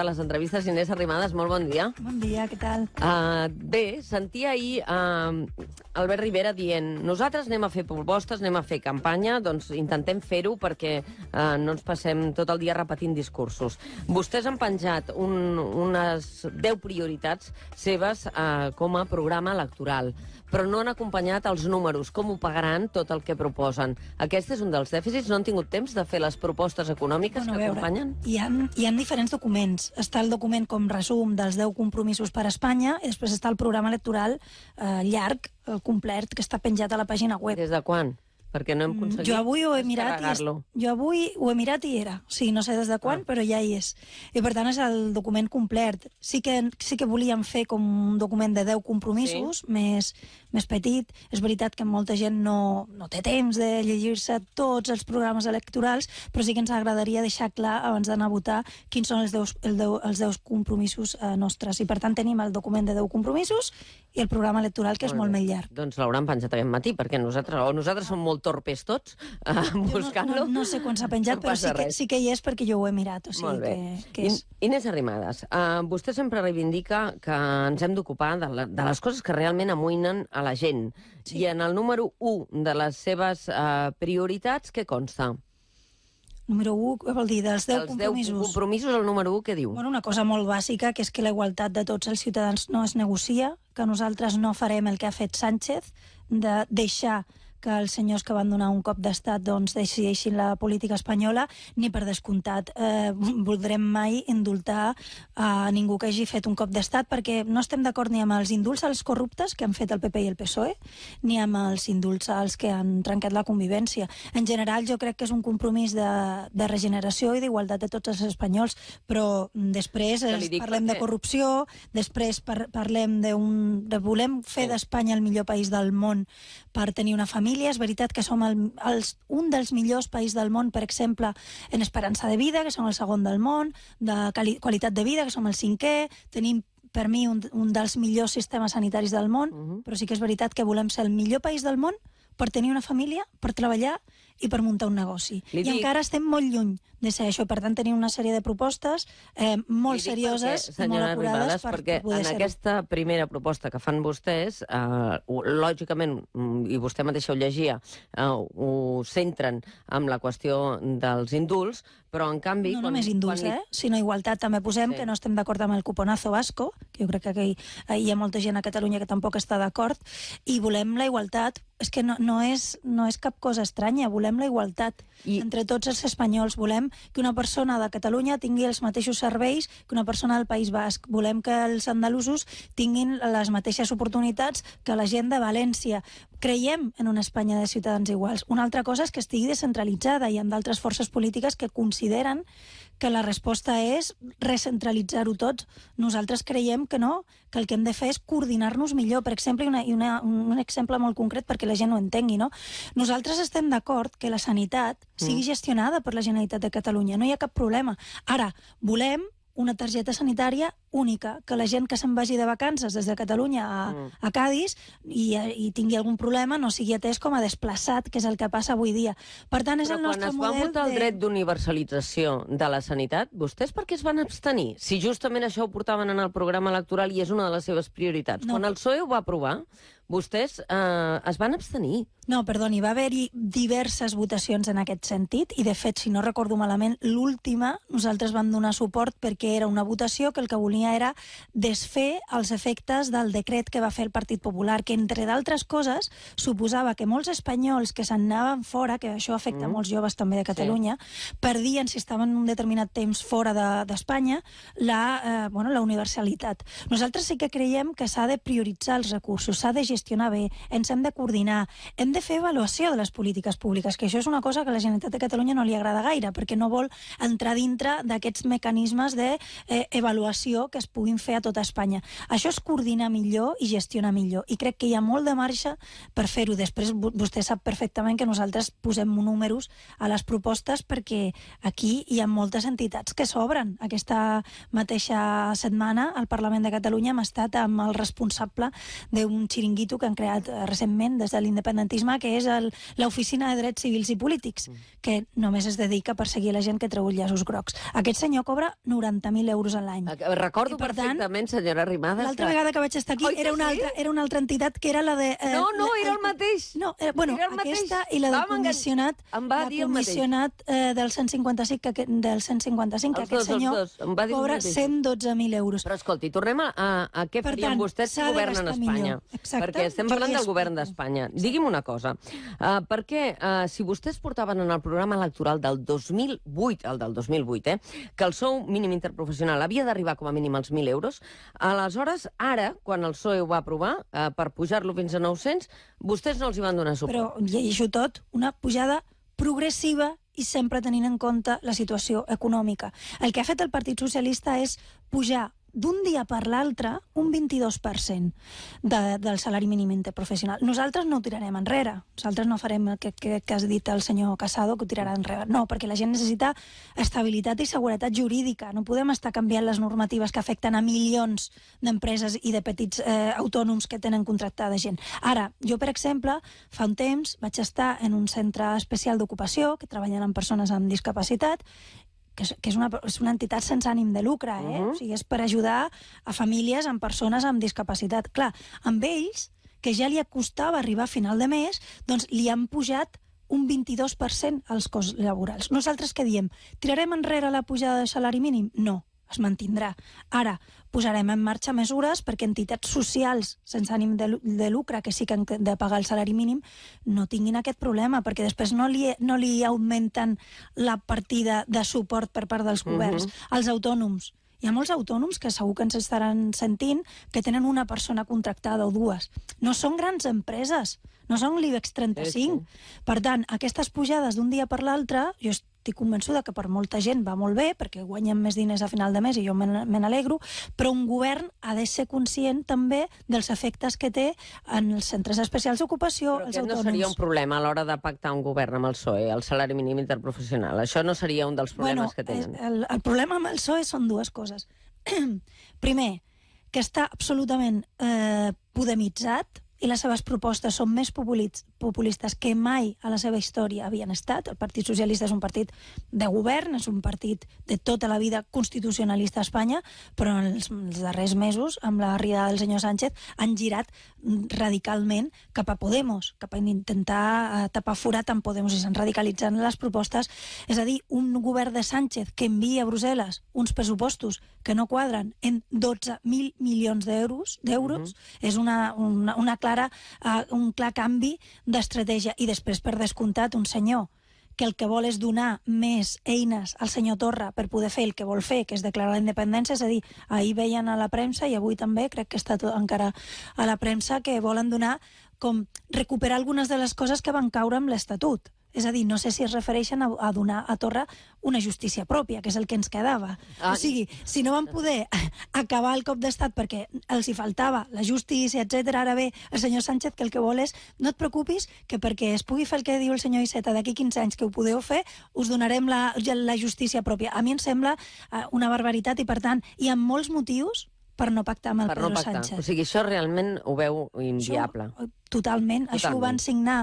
de les entrevistes Inés Arrimadas. Molt bon dia. Bon dia, què tal? Uh, bé, sentia ahir uh, Albert Rivera dient nosaltres anem a fer propostes, anem a fer campanya, doncs intentem fer-ho perquè uh, no ens passem tot el dia repetint discursos. Vostès han penjat un, unes 10 prioritats seves uh, com a programa electoral però no han acompanyat els números, com ho pagaran tot el que proposen. Aquest és un dels dèficits, no han tingut temps de fer les propostes econòmiques bueno, que veure, acompanyen? Hi ha, hi ha diferents documents. Està el document com resum dels 10 compromisos per a Espanya, i després està el programa electoral eh, llarg, el complet, que està penjat a la pàgina web. Des de quan? perquè no hem mm. aconseguit jo avui ho he mirat i és, jo avui ho he mirat i era. O sigui, no sé des de quan, ah. però ja hi és. I per tant és el document complet. Sí que, sí que volíem fer com un document de 10 compromisos, sí. més, més petit. És veritat que molta gent no, no té temps de llegir-se tots els programes electorals, però sí que ens agradaria deixar clar abans d'anar a votar quins són els 10, el 10, els 10 compromisos eh, nostres. I per tant tenim el document de 10 compromisos i el programa electoral, que molt és molt, bé. més llarg. Doncs l'hauran penjat aquest matí, perquè nosaltres, o nosaltres som molt torpes tots uh, buscant-lo. No, no, no sé quan s'ha penjat, no però sí que, sí que hi és perquè jo ho he mirat. O sigui Molt bé. Que, que és... In, Inés Arrimadas, uh, eh, vostè sempre reivindica que ens hem d'ocupar de, de les coses que realment amoïnen a la gent. Sí. I en el número 1 de les seves uh, prioritats, què consta? Número 1, què vol dir? Dels 10 compromisos. Els 10 compromisos, el número 1, què diu? Bueno, una cosa molt bàsica, que és que la igualtat de tots els ciutadans no es negocia, que nosaltres no farem el que ha fet Sánchez, de deixar que els senyors que van donar un cop d'estat doncs, decideixin la política espanyola, ni per descomptat eh, voldrem mai indultar a ningú que hagi fet un cop d'estat, perquè no estem d'acord ni amb els indults als corruptes que han fet el PP i el PSOE, ni amb els indults als que han trencat la convivència. En general, jo crec que és un compromís de, de regeneració i d'igualtat de tots els espanyols, però després es, parlem de corrupció, després par parlem d'un... De, volem fer d'Espanya el millor país del món per tenir una família, família. És veritat que som el, els, un dels millors països del món, per exemple, en esperança de vida, que som el segon del món, de qualitat de vida, que som el cinquè, tenim per mi un, un dels millors sistemes sanitaris del món, uh mhm. -huh. però sí que és veritat que volem ser el millor país del món per tenir una família, per treballar i per muntar un negoci. Li I dic... encara estem molt lluny de ser això. Per tant, tenim una sèrie de propostes eh, molt serioses, perquè, molt acurades per, perquè per poder en ser... aquesta primera proposta que fan vostès, eh, lògicament, mm, i vostè mateixa ho llegia, eh, ho centren amb la qüestió dels indults, però en canvi... No quan, només indults, quan... eh? sinó igualtat. També posem sí. que no estem d'acord amb el cuponazo vasco, que jo crec que hi, eh, hi ha molta gent a Catalunya que tampoc està d'acord, i volem la igualtat. És que no, no, és, no és cap cosa estranya, volem volem la igualtat I... entre tots els espanyols. Volem que una persona de Catalunya tingui els mateixos serveis que una persona del País Basc. Volem que els andalusos tinguin les mateixes oportunitats que la gent de València creiem en una Espanya de ciutadans iguals. Una altra cosa és que estigui descentralitzada. i amb d'altres forces polítiques que consideren que la resposta és recentralitzar-ho tots. Nosaltres creiem que no, que el que hem de fer és coordinar-nos millor. Per exemple, i, una, una, un exemple molt concret perquè la gent ho entengui, no? Nosaltres estem d'acord que la sanitat sigui mm. gestionada per la Generalitat de Catalunya. No hi ha cap problema. Ara, volem una targeta sanitària única, que la gent que se'n vagi de vacances des de Catalunya a, mm. a Cádiz i, i tingui algun problema no sigui atès com a desplaçat, que és el que passa avui dia. Per tant, és Però el nostre model... quan es va votar de... el dret d'universalització de la sanitat, vostès per què es van abstenir? Si justament això ho portaven en el programa electoral i és una de les seves prioritats. No. Quan el PSOE ho va aprovar, vostès eh, es van abstenir. No, perdoni, va haver-hi diverses votacions en aquest sentit i, de fet, si no recordo malament, l'última nosaltres vam donar suport perquè era una votació que el que volia era desfer els efectes del decret que va fer el Partit Popular, que, entre d'altres coses, suposava que molts espanyols que s'anaven fora, que això afecta mm. molts joves també de Catalunya, sí. perdien, si estaven un determinat temps fora d'Espanya, de, la, eh, bueno, la universalitat. Nosaltres sí que creiem que s'ha de prioritzar els recursos, s'ha de gestionar gestionar bé, ens hem de coordinar, hem de fer avaluació de les polítiques públiques, que això és una cosa que a la Generalitat de Catalunya no li agrada gaire, perquè no vol entrar dintre d'aquests mecanismes d'avaluació eh, que es puguin fer a tota Espanya. Això és coordinar millor i gestionar millor, i crec que hi ha molt de marxa per fer-ho. Després vostè sap perfectament que nosaltres posem números a les propostes perquè aquí hi ha moltes entitats que s'obren. Aquesta mateixa setmana al Parlament de Catalunya hem estat amb el responsable d'un xiringuit situ que han creat eh, recentment des de l'independentisme, que és l'Oficina de Drets Civils i Polítics, mm. que només es dedica a perseguir la gent que treu llaços grocs. Aquest senyor cobra 90.000 euros a l'any. Eh, recordo per perfectament, tant, senyora Arrimadas. L'altra que... vegada que vaig estar aquí era una, sí? altra, era una altra entitat que era la de... Eh, no, no, era el, mateix. No, era, bueno, era el mateix. aquesta i la del condicionat, eh, en... va dir el eh, del 155, que, del 155, que aquest dos, senyor va cobra 112.000 euros. Però escolti, tornem a, a, què per farien tant, vostès si governen a Espanya. Millor. Exacte perquè estem parlant del govern d'Espanya. Digui'm una cosa. Uh, eh, què, uh, eh, si vostès portaven en el programa electoral del 2008, el del 2008, eh, que el sou mínim interprofessional havia d'arribar com a mínim als 1.000 euros, aleshores, ara, quan el PSOE ho va aprovar, uh, per pujar-lo fins a 900, vostès no els hi van donar suport. Però, i això tot, una pujada progressiva i sempre tenint en compte la situació econòmica. El que ha fet el Partit Socialista és pujar d'un dia per l'altre un 22% de, del salari mínim interprofessional. Nosaltres no ho tirarem enrere, nosaltres no farem el que, que, que has dit el senyor Casado, que ho tirarà enrere. No, perquè la gent necessita estabilitat i seguretat jurídica. No podem estar canviant les normatives que afecten a milions d'empreses i de petits eh, autònoms que tenen contractada gent. Ara, jo, per exemple, fa un temps vaig estar en un centre especial d'ocupació que treballen amb persones amb discapacitat que és, que és, una, és una entitat sense ànim de lucre, eh? Uh mhm. -huh. O sigui, és per ajudar a famílies amb persones amb discapacitat. Clar, amb ells, que ja li costava arribar a final de mes, doncs li han pujat un 22% als costs laborals. Nosaltres què diem? Tirarem enrere la pujada de salari mínim? No es mantindrà. Ara, posarem en marxa mesures perquè entitats socials sense ànim de, lucre, que sí que han de pagar el salari mínim, no tinguin aquest problema, perquè després no li, no li augmenten la partida de suport per part dels governs. Uh mhm. -huh. Els autònoms. Hi ha molts autònoms que segur que ens estaran sentint que tenen una persona contractada o dues. No són grans empreses, no són l'IBEX 35. Sí, sí. Per tant, aquestes pujades d'un dia per l'altre, jo estic convençuda que per molta gent va molt bé, perquè guanyen més diners a final de mes i jo me n'alegro, però un govern ha de ser conscient també dels efectes que té en els centres especials d'ocupació, els autònoms... no seria un problema a l'hora de pactar un govern amb el PSOE, el salari mínim interprofessional. Això no seria un dels problemes bueno, que tenen. Eh, el, el problema amb el PSOE són dues coses. Primer, que està absolutament eh, podemitzat, i les seves propostes són més populistes que mai a la seva història havien estat. El Partit Socialista és un partit de govern, és un partit de tota la vida constitucionalista a Espanya, però en els, els darrers mesos, amb la l'arribada del senyor Sánchez, han girat radicalment cap a Podemos, cap a intentar eh, tapar forat amb Podemos i s'han radicalitzat les propostes. És a dir, un govern de Sánchez que envia a Brussel·les uns pressupostos que no quadren en 12.000 milions d'euros d'euros mm -hmm. és una, una, una clara, eh, un clar canvi d'estratègia. I després, per descomptat, un senyor que el que vol és donar més eines al senyor Torra per poder fer el que vol fer, que és declarar la independència, és a dir, ahir veien a la premsa i avui també, crec que està tot encara a la premsa, que volen donar com recuperar algunes de les coses que van caure amb l'Estatut és a dir, no sé si es refereixen a, a donar a Torra una justícia pròpia, que és el que ens quedava. Ah, o sigui, si no van poder acabar el cop d'estat perquè els hi faltava la justícia, etc. ara bé, el senyor Sánchez que el que vol és no et preocupis que perquè es pugui fer el que diu el senyor Iceta d'aquí 15 anys que ho podeu fer, us donarem la, la justícia pròpia. A mi em sembla eh, una barbaritat i, per tant, hi ha molts motius per no pactar amb el per Pedro no pactar. Sánchez. O sigui, això realment ho veu inviable. Això, totalment. Eh, totalment. Això ho van signar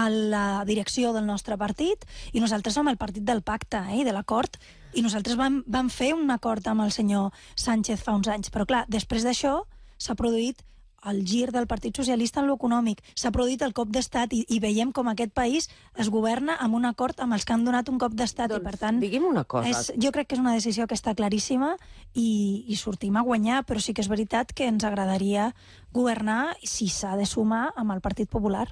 a la direcció del nostre partit i nosaltres som el partit del pacte eh, de l'acord i nosaltres vam, vam fer un acord amb el senyor Sánchez fa uns anys. Però clar, després d'això s'ha produït el gir del Partit Socialista en l'econòmic. S'ha produït el cop d'estat i, i veiem com aquest país es governa amb un acord amb els que han donat un cop d'estat doncs, i per tant... Digui'm una cosa. És, jo crec que és una decisió que està claríssima i, i sortim a guanyar, però sí que és veritat que ens agradaria governar si s'ha de sumar amb el Partit Popular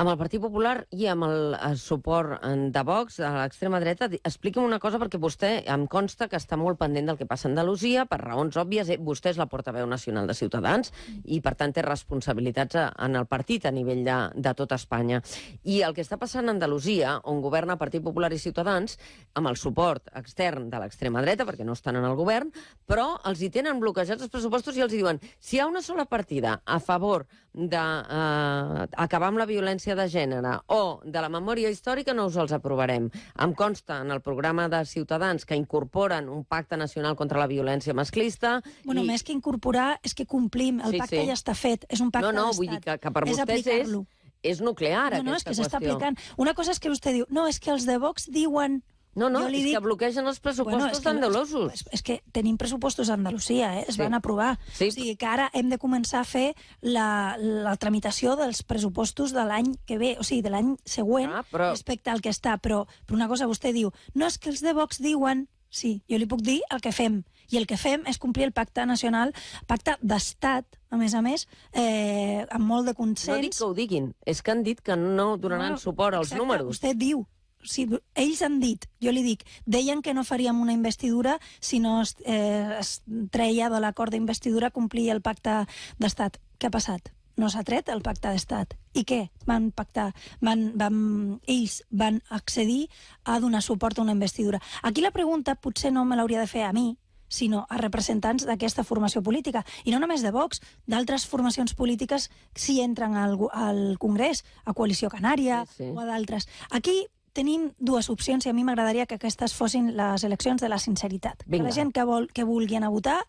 amb el Partit Popular i amb el, el suport eh, de Vox, a l'extrema dreta. Expliqui'm una cosa, perquè vostè em consta que està molt pendent del que passa a Andalusia, per raons òbvies. Eh? Vostè és la portaveu nacional de Ciutadans i, per tant, té responsabilitats eh, en el partit a nivell de, de tot Espanya. I el que està passant a Andalusia, on governa Partit Popular i Ciutadans, amb el suport extern de l'extrema dreta, perquè no estan en el govern, però els hi tenen bloquejats els pressupostos i els diuen si hi ha una sola partida a favor d'acabar eh, amb la violència de gènere o de la memòria històrica no us els aprovarem. Em consta en el programa de Ciutadans que incorporen un pacte nacional contra la violència masclista... Bueno, i... més que incorporar és que complim. El sí, pacte sí. ja està fet. És un pacte No, no, vull dir que, que per és vostès és és nuclear, no, no, aquesta qüestió. No, és que s'està aplicant. Una cosa és que vostè diu, no, és que els de Vox diuen no, no, és dic... que bloquegen els pressupostos bueno, és que, andalusos. És, és que tenim pressupostos a Andalusia, eh? es sí. van aprovar. Sí. O sigui que ara hem de començar a fer la, la tramitació dels pressupostos de l'any que ve, o sigui, de l'any següent, ah, però... respecte al que està. Però, però una cosa, vostè diu, no és que els de Vox diuen... Sí, jo li puc dir el que fem. I el que fem és complir el pacte nacional, pacte d'estat, a més a més, eh, amb molt de consens... No dic que ho diguin, és que han dit que no donaran no, suport als exacte, números. Vostè diu, sigui, ells han dit, jo li dic, deien que no faríem una investidura si no es, eh, es treia de l'acord d'investidura complir el pacte d'estat. Què ha passat? No s'ha tret el pacte d'estat. I què? Van pactar, van, van, ells van accedir a donar suport a una investidura. Aquí la pregunta potser no me l'hauria de fer a mi, sinó a representants d'aquesta formació política. I no només de Vox, d'altres formacions polítiques si entren al, al Congrés, a Coalició Canària sí, sí. o a d'altres. Aquí tenim dues opcions i a mi m'agradaria que aquestes fossin les eleccions de la sinceritat. Vinga. Que la gent que, vol, que vulgui anar a votar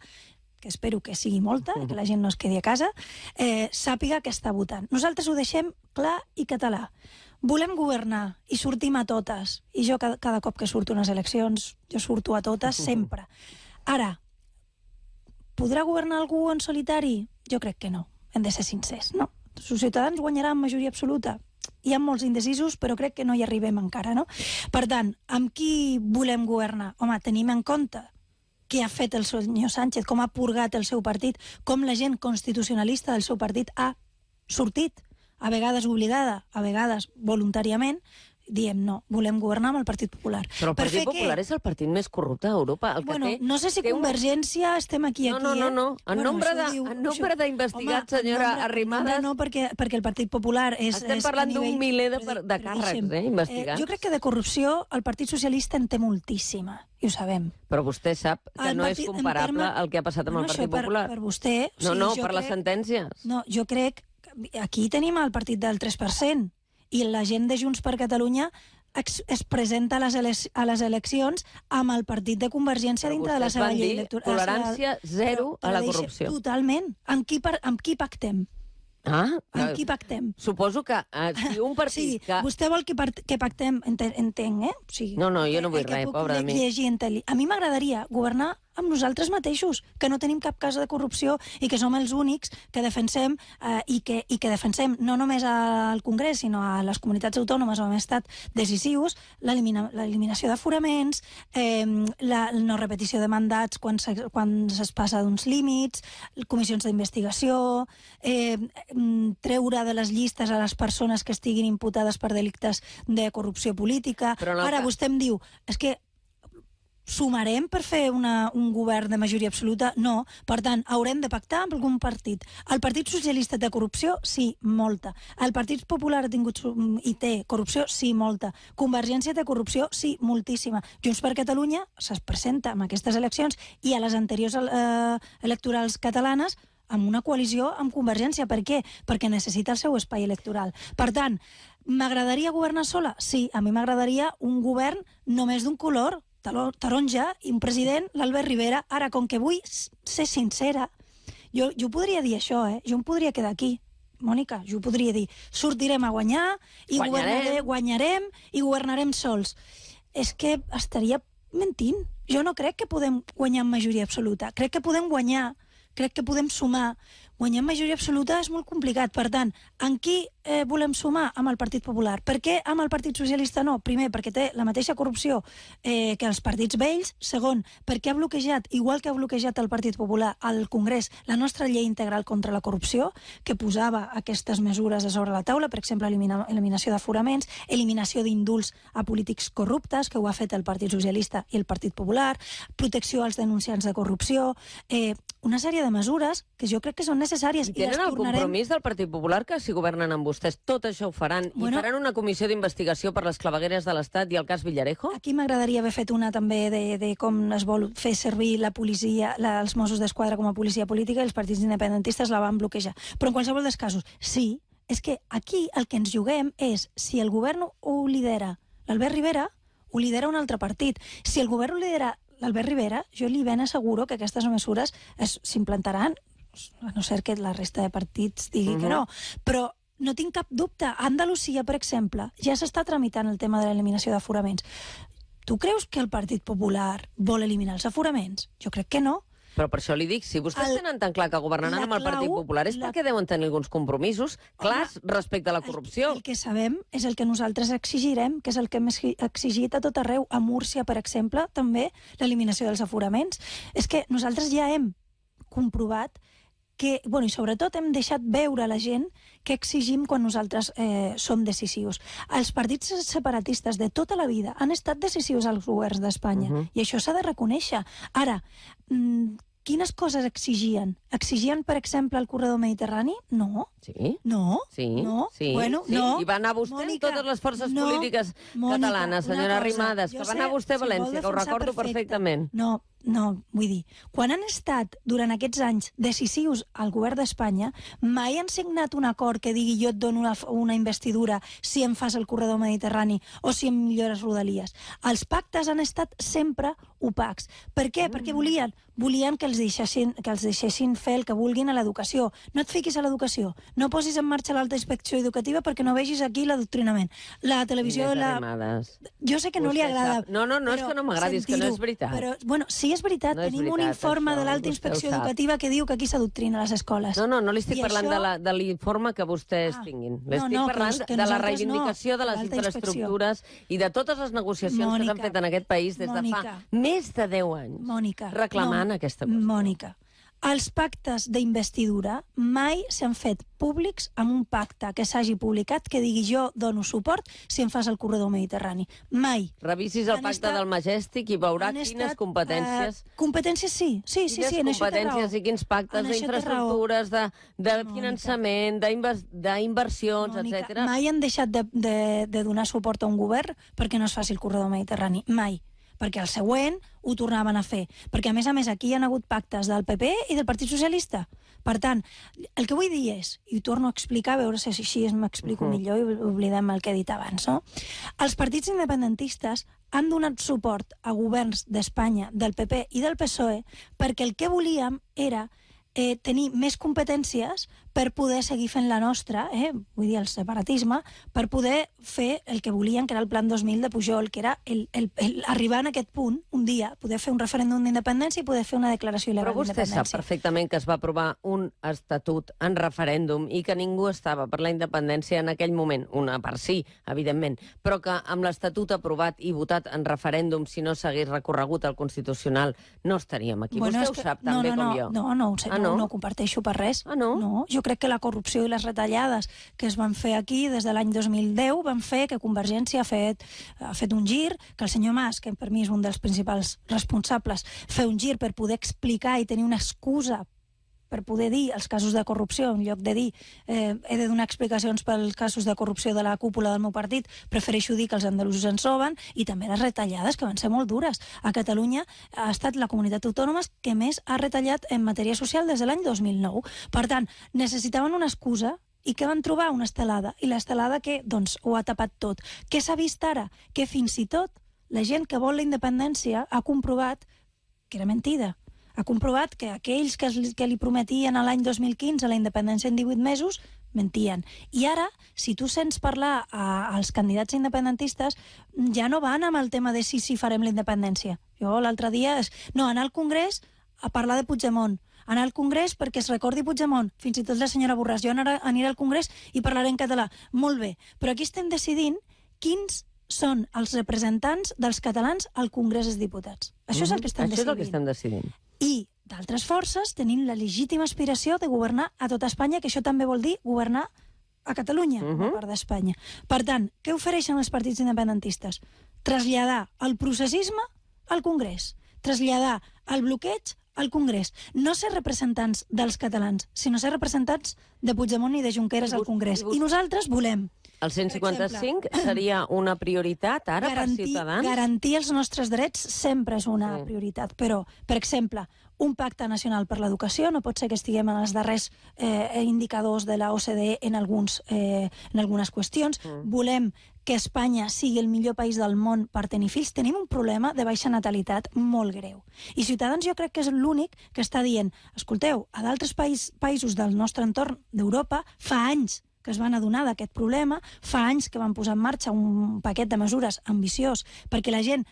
que espero que sigui molta, que la gent no es quedi a casa, eh, sàpiga que està votant. Nosaltres ho deixem clar i català. Volem governar i sortim a totes. I jo cada, cada cop que surto a unes eleccions, jo surto a totes sempre. Ara, podrà governar algú en solitari? Jo crec que no. Hem de ser sincers, no? Els ciutadans guanyaran majoria absoluta? hi ha molts indecisos, però crec que no hi arribem encara, no? Per tant, amb qui volem governar? Home, tenim en compte què ha fet el senyor Sánchez, com ha purgat el seu partit, com la gent constitucionalista del seu partit ha sortit, a vegades oblidada, a vegades voluntàriament, diem no, volem governar amb el Partit Popular. Però el Partit per Popular què? és el partit més corrupte d'Europa. El que bueno, té, no sé si Convergència un... estem aquí, aquí, No, no, no, eh? no. En bueno, nombre, de, diu, en nombre d'investigats, senyora nombre, Arrimadas... No, no, perquè, perquè el Partit Popular és... Estem és parlant d'un miler de, per, de càrrecs, eh, eh investigats. Eh, jo crec que de corrupció el Partit Socialista en té moltíssima, i ho sabem. Però vostè sap que el no partit, és comparable terme, al que ha passat amb no, el Partit això, Popular. Per, per vostè... No, o sigui, no, per crec, les sentències. No, jo crec... Que aquí tenim el partit del 3%, i la gent de Junts per Catalunya es presenta a les, ele a les eleccions amb el partit de Convergència però dintre de la seva llei electoral. Tolerància zero però, a la corrupció. Totalment. Amb qui, per, amb qui pactem? Ah, amb eh, qui pactem? Suposo que eh, si un partit sí, que... Vostè vol que, que pactem, entenc, eh? O sigui, no, no, jo no eh, vull res, pobra de mi. a mi m'agradaria governar amb nosaltres mateixos, que no tenim cap cas de corrupció i que som els únics que defensem eh, i, que, i que defensem no només al Congrés, sinó a les comunitats autònomes on hem estat decisius, l'eliminació d'aforaments, eh, la no repetició de mandats quan se, quan es passa d'uns límits, comissions d'investigació, eh, mm, treure de les llistes a les persones que estiguin imputades per delictes de corrupció política. Però no Ara vostè em diu, és que sumarem per fer una, un govern de majoria absoluta? No. Per tant, haurem de pactar amb algun partit. El Partit Socialista té corrupció? Sí, molta. El Partit Popular ha tingut i té corrupció? Sí, molta. Convergència té corrupció? Sí, moltíssima. Junts per Catalunya es presenta en aquestes eleccions i a les anteriors eh, electorals catalanes amb una coalició amb Convergència. Per què? Perquè necessita el seu espai electoral. Per tant, m'agradaria governar sola? Sí, a mi m'agradaria un govern només d'un color, taronja i un president, l'Albert Rivera. Ara, com que vull ser sincera, jo, jo podria dir això, eh? Jo em podria quedar aquí. Mònica, jo podria dir, sortirem a guanyar i guanyarem, Governarem, guanyarem i governarem sols. És que estaria mentint. Jo no crec que podem guanyar en majoria absoluta. Crec que podem guanyar, crec que podem sumar, guanyar majoria absoluta és molt complicat. Per tant, en qui eh, volem sumar? Amb el Partit Popular. Per què amb el Partit Socialista no? Primer, perquè té la mateixa corrupció eh, que els partits vells. Segon, perquè ha bloquejat, igual que ha bloquejat el Partit Popular al Congrés, la nostra llei integral contra la corrupció, que posava aquestes mesures a sobre la taula, per exemple, eliminació d'aforaments, eliminació d'indults a polítics corruptes, que ho ha fet el Partit Socialista i el Partit Popular, protecció als denunciants de corrupció, eh, una sèrie de mesures que jo crec que són necessàries necessàries. I tenen i el tornarem... compromís del Partit Popular que si governen amb vostès tot això ho faran bueno, i faran una comissió d'investigació per les clavegueres de l'Estat i el cas Villarejo? Aquí m'agradaria haver fet una també de, de com es vol fer servir la policia, la, els Mossos d'Esquadra com a policia política i els partits independentistes la van bloquejar. Però en qualsevol dels casos, sí, és que aquí el que ens juguem és si el govern ho lidera l'Albert Rivera, ho lidera un altre partit. Si el govern ho lidera l'Albert Rivera, jo li ben asseguro que aquestes mesures s'implantaran a no ser que la resta de partits digui uh -huh. que no, però no tinc cap dubte. A Andalusia, per exemple, ja s'està tramitant el tema de l'eliminació d'aforaments. Tu creus que el Partit Popular vol eliminar els aforaments? Jo crec que no. Però per això li dic, si vostès el, tenen tan clar que governaran amb el Partit Popular és la... perquè deuen tenir alguns compromisos clars home, respecte a la corrupció. El, el que sabem és el que nosaltres exigirem, que és el que hem exigit a tot arreu, a Múrcia, per exemple, també, l'eliminació dels aforaments. És que nosaltres ja hem comprovat que, bueno, i sobretot hem deixat veure a la gent què exigim quan nosaltres eh, som decisius. Els partits separatistes de tota la vida han estat decisius als governs d'Espanya, uh mhm. -huh. i això s'ha de reconèixer. Ara, mmm, quines coses exigien? Exigien, per exemple, el corredor mediterrani? No. Sí. No. Sí. No. Sí. Bueno, sí. no. I va anar a vostè Mònica, totes les forces no. polítiques Mònica, catalanes, senyora Arrimadas, que va anar a vostè a València, si que ho recordo perfecte. perfectament. No, no, vull dir, quan han estat durant aquests anys decisius al govern d'Espanya, mai han signat un acord que digui jo et dono una, una investidura si em fas el corredor mediterrani o si em millores Rodalies. Els pactes han estat sempre opacs. Per què? Mm. Perquè volien volien que els, deixessin, que els deixessin fer el que vulguin a l'educació. No et fiquis a l'educació. No posis en marxa l'alta inspecció educativa perquè no vegis aquí l'adoctrinament. La televisió... La... Jo sé que Vostè no li agrada. Sap... No, no, no és que no m'agradi, és que no és veritat. Però, bueno, sí és veritat, no és tenim veritat, un informe això, de l'Alta Inspecció Educativa que diu que aquí s'adoctrina a les escoles. No, no, no li estic I parlant això... de l'informe que vostès ah, tinguin. L'estic no, no, parlant que, que de la reivindicació no, de les infraestructures i de totes les negociacions Mònica, que s'han fet en aquest país des Mònica, de fa més de 10 anys Mònica, reclamant no, aquesta qüestió. Mònica, els pactes d'investidura mai s'han fet públics amb un pacte que s'hagi publicat que digui jo dono suport si em fas el corredor mediterrani. Mai. Revisis el han pacte estat, del Majestic i veurà quines estat, eh, competències... Uh, competències sí, sí, sí. sí, sí en competències raó. i quins pactes d'infraestructures, de, de no, finançament, d'inversions, etc. Mai han deixat de, de, de donar suport a un govern perquè no es faci el corredor mediterrani. Mai perquè el següent ho tornaven a fer. Perquè, a més a més, aquí hi ha hagut pactes del PP i del Partit Socialista. Per tant, el que vull dir és, i ho torno a explicar, a veure si així m'explico uh -huh. millor i oblidem el que he dit abans, no? Els partits independentistes han donat suport a governs d'Espanya, del PP i del PSOE, perquè el que volíem era eh, tenir més competències per poder seguir fent la nostra, eh? vull dir, el separatisme, per poder fer el que volien, que era el Plan 2000 de Pujol, que era el, el, el arribar en aquest punt, un dia, poder fer un referèndum d'independència i poder fer una declaració il·legal d'independència. Però vostè sap perfectament que es va aprovar un estatut en referèndum i que ningú estava per la independència en aquell moment, una per sí, evidentment, però que amb l'estatut aprovat i votat en referèndum, si no s'hagués recorregut al Constitucional, no estaríem aquí. Bueno, vostè ho que... sap, no, també, no, no, com jo. No, no, ho sé, ah, no? no, no ho comparteixo per res. Ah, no? No, jo crec que la corrupció i les retallades que es van fer aquí des de l'any 2010 van fer que Convergència ha fet, ha fet un gir, que el senyor Mas, que per mi és un dels principals responsables, fer un gir per poder explicar i tenir una excusa per poder dir els casos de corrupció, en lloc de dir eh, he de donar explicacions pels casos de corrupció de la cúpula del meu partit, prefereixo dir que els andalusos ens soben, i també les retallades, que van ser molt dures. A Catalunya ha estat la comunitat autònoma que més ha retallat en matèria social des de l'any 2009. Per tant, necessitaven una excusa i que van trobar una estelada, i l'estelada que doncs, ho ha tapat tot. Què s'ha vist ara? Que fins i tot la gent que vol la independència ha comprovat que era mentida, ha comprovat que aquells que, que li prometien a l'any 2015 la independència en 18 mesos mentien. I ara, si tu sents parlar a, als candidats independentistes, ja no van amb el tema de si, si farem la independència. Jo l'altre dia... És... No, anar al Congrés a parlar de Puigdemont anar al Congrés perquè es recordi Puigdemont. Fins i tot la senyora Borràs. Jo aniré al Congrés i parlaré en català. Molt bé. Però aquí estem decidint quins són els representants dels catalans al Congrés dels Diputats. Això és el que estem -hmm. decidint. Això és el que estem decidint i d'altres forces tenim la legítima aspiració de governar a tota Espanya, que això també vol dir governar a Catalunya, uh mhm. -huh. part d'Espanya. Per tant, què ofereixen els partits independentistes? Traslladar el processisme al Congrés, traslladar el bloqueig al Congrés. No ser representants dels catalans, sinó ser representants de Puigdemont i de Junqueras al Congrés. I nosaltres volem el 155 exemple, seria una prioritat ara garantir, per Ciutadans? Garantir els nostres drets sempre és una sí. prioritat, però, per exemple, un pacte nacional per l'educació, no pot ser que estiguem en els darrers eh, indicadors de la OCDE en, alguns, eh, en algunes qüestions. Mm. Volem que Espanya sigui el millor país del món per tenir fills, tenim un problema de baixa natalitat molt greu. I Ciutadans jo crec que és l'únic que està dient escolteu, a d'altres país, països del nostre entorn d'Europa fa anys que es van adonar d'aquest problema. Fa anys que van posar en marxa un paquet de mesures ambiciós perquè la gent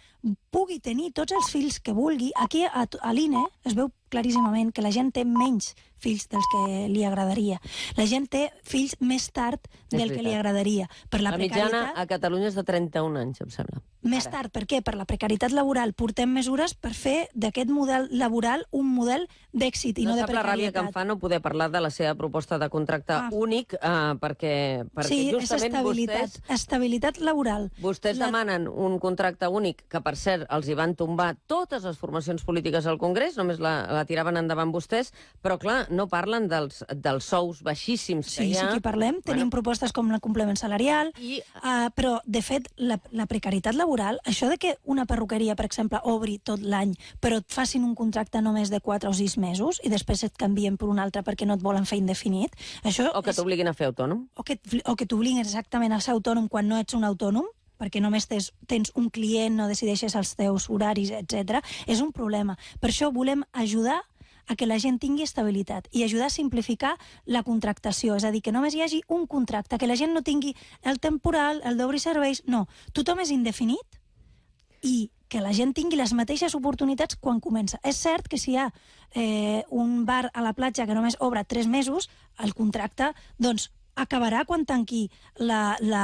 pugui tenir tots els fills que vulgui. Aquí a, a l'INE es veu claríssimament que la gent té menys fills dels que li agradaria. La gent té fills més tard del que li agradaria. Per la, la precarietat... mitjana a Catalunya és de 31 anys, em sembla. Més Ara. tard, per què? Per la precarietat laboral. Portem mesures per fer d'aquest model laboral un model d'èxit i no, no de precarietat. la ràbia que em fa no poder parlar de la seva proposta de contracte ah. únic, eh, perquè, perquè sí, justament és estabilitat, vostès... estabilitat laboral. Vostès la... demanen un contracte únic que, per per cert, els hi van tombar totes les formacions polítiques al Congrés, només la, la tiraven endavant vostès, però clar, no parlen dels, dels sous baixíssims que sí, hi ha. Sí, sí que parlem, bueno. tenim propostes com la complement salarial, I... uh, però, de fet, la, la precarietat laboral, això de que una perruqueria, per exemple, obri tot l'any, però et facin un contracte només de 4 o 6 mesos i després et canvien per un altre perquè no et volen fer indefinit, això... O que és... t'obliguin a fer autònom. O que, o que t'obliguin exactament a ser autònom quan no ets un autònom, perquè només tens, tens un client, no decideixes els teus horaris, etc. És un problema. Per això volem ajudar a que la gent tingui estabilitat i ajudar a simplificar la contractació, és a dir, que només hi hagi un contracte, que la gent no tingui el temporal, el d'obri serveis, no. Tothom és indefinit i que la gent tingui les mateixes oportunitats quan comença. És cert que si hi ha eh, un bar a la platja que només obre 3 mesos, el contracte doncs, acabarà quan tanqui la, la,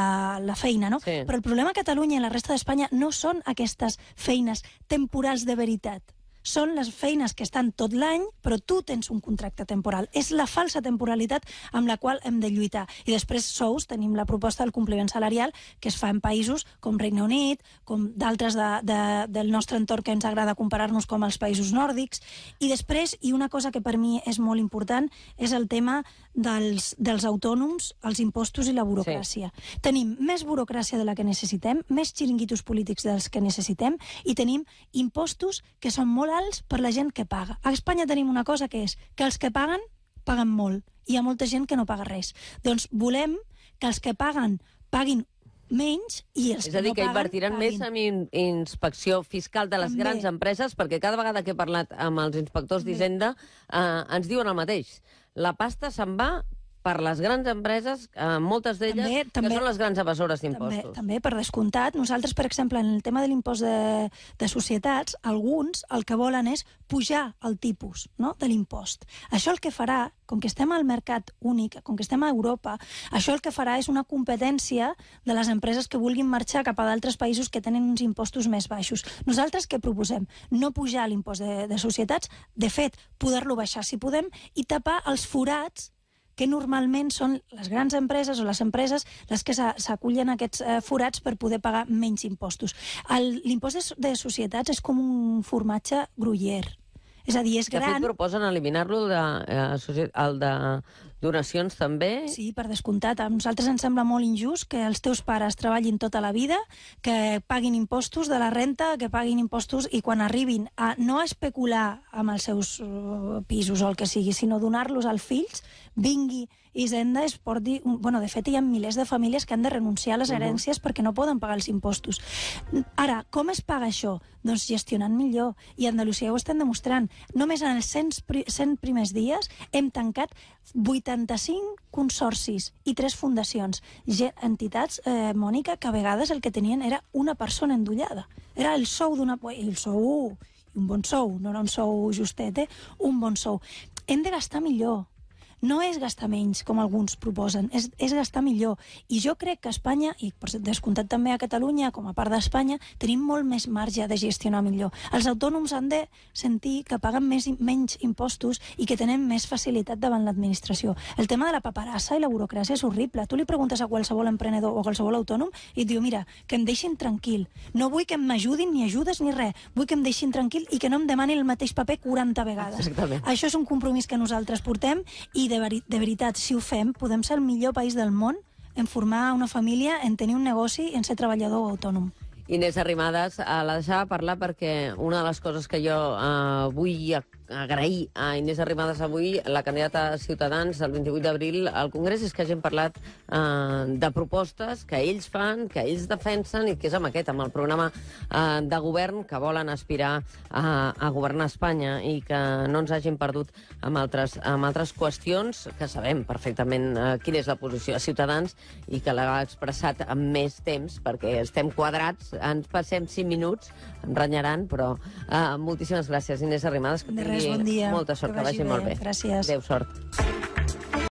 la feina, no? Sí. Però el problema a Catalunya i la resta d'Espanya no són aquestes feines temporals de veritat són les feines que estan tot l'any, però tu tens un contracte temporal. És la falsa temporalitat amb la qual hem de lluitar. I després, sous, tenim la proposta del compliment salarial que es fa en països com Regne Unit, com d'altres de, de, del nostre entorn que ens agrada comparar-nos com els països nòrdics. I després, i una cosa que per mi és molt important, és el tema dels, dels autònoms, els impostos i la burocràcia. Sí. Tenim més burocràcia de la que necessitem, més xiringuitos polítics dels que necessitem, i tenim impostos que són molt legals per la gent que paga. A Espanya tenim una cosa que és que els que paguen, paguen molt. I hi ha molta gent que no paga res. Doncs volem que els que paguen paguin menys i els És a dir, que, no que invertiran més en in inspecció fiscal de les També. grans empreses, perquè cada vegada que he parlat amb els inspectors d'Hisenda eh, ens diuen el mateix. La pasta se'n va per les grans empreses, eh, moltes d'elles que també, són les grans evasores d'impostos. També, també, per descomptat. Nosaltres, per exemple, en el tema de l'impost de, de societats, alguns el que volen és pujar el tipus no?, de l'impost. Això el que farà, com que estem al mercat únic, com que estem a Europa, això el que farà és una competència de les empreses que vulguin marxar cap a d'altres països que tenen uns impostos més baixos. Nosaltres què proposem? No pujar l'impost de, de societats, de fet, poder-lo baixar si podem, i tapar els forats que normalment són les grans empreses o les empreses les que s'acullen aquests eh, forats per poder pagar menys impostos. L'impost de, de societats és com un formatge gruyer. És a dir, és gran... De fet, proposen eliminar-lo de, eh, el de donacions també. Sí, per descomptat. A nosaltres ens sembla molt injust que els teus pares treballin tota la vida, que paguin impostos de la renta, que paguin impostos i quan arribin a no especular amb els seus uh, pisos o el que sigui, sinó donar-los als fills, vingui Hisenda es porti... Bueno, de fet, hi ha milers de famílies que han de renunciar a les herències uh -huh. perquè no poden pagar els impostos. Ara, com es paga això? Doncs gestionant millor. I Andalusia ho estem demostrant. Només en els 100, 100 primers dies hem tancat 8 85 consorcis i tres fundacions. Entitats, eh, Mònica, que a vegades el que tenien era una persona endollada. Era el sou d'una... El sou... Un bon sou, no era un sou justet, eh? Un bon sou. Hem de gastar millor, no és gastar menys, com alguns proposen, és, és gastar millor. I jo crec que Espanya, i per descomptat també a Catalunya, com a part d'Espanya, tenim molt més marge de gestionar millor. Els autònoms han de sentir que paguen més, menys impostos i que tenen més facilitat davant l'administració. El tema de la paperassa i la burocràcia és horrible. Tu li preguntes a qualsevol emprenedor o a qualsevol autònom i et diu, mira, que em deixin tranquil. No vull que m'ajudin ni ajudes ni res. Vull que em deixin tranquil i que no em demanin el mateix paper 40 vegades. Exactament. Això és un compromís que nosaltres portem i de, veri de veritat, si ho fem, podem ser el millor país del món en formar una família, en tenir un negoci, en ser treballador autònom. Inés Arrimadas, eh, la deixava parlar perquè una de les coses que jo eh, vull agrair a Inés Arrimadas avui, la candidata a Ciutadans el 28 d'abril al Congrés, és que hagin parlat eh, de propostes que ells fan, que ells defensen i que és amb aquest, amb el programa eh, de govern que volen aspirar a, a governar Espanya i que no ens hagin perdut amb altres, amb altres qüestions que sabem perfectament eh, quina és la posició de Ciutadans i que l'ha expressat amb més temps perquè estem quadrats, ens passem 5 minuts, em renyaran, però eh, moltíssimes gràcies Inés Arrimadas, que Gràcies, bon dia. Molta sort, que, que vagi, que vagi bé. molt bé. Gràcies. Adéu, sort.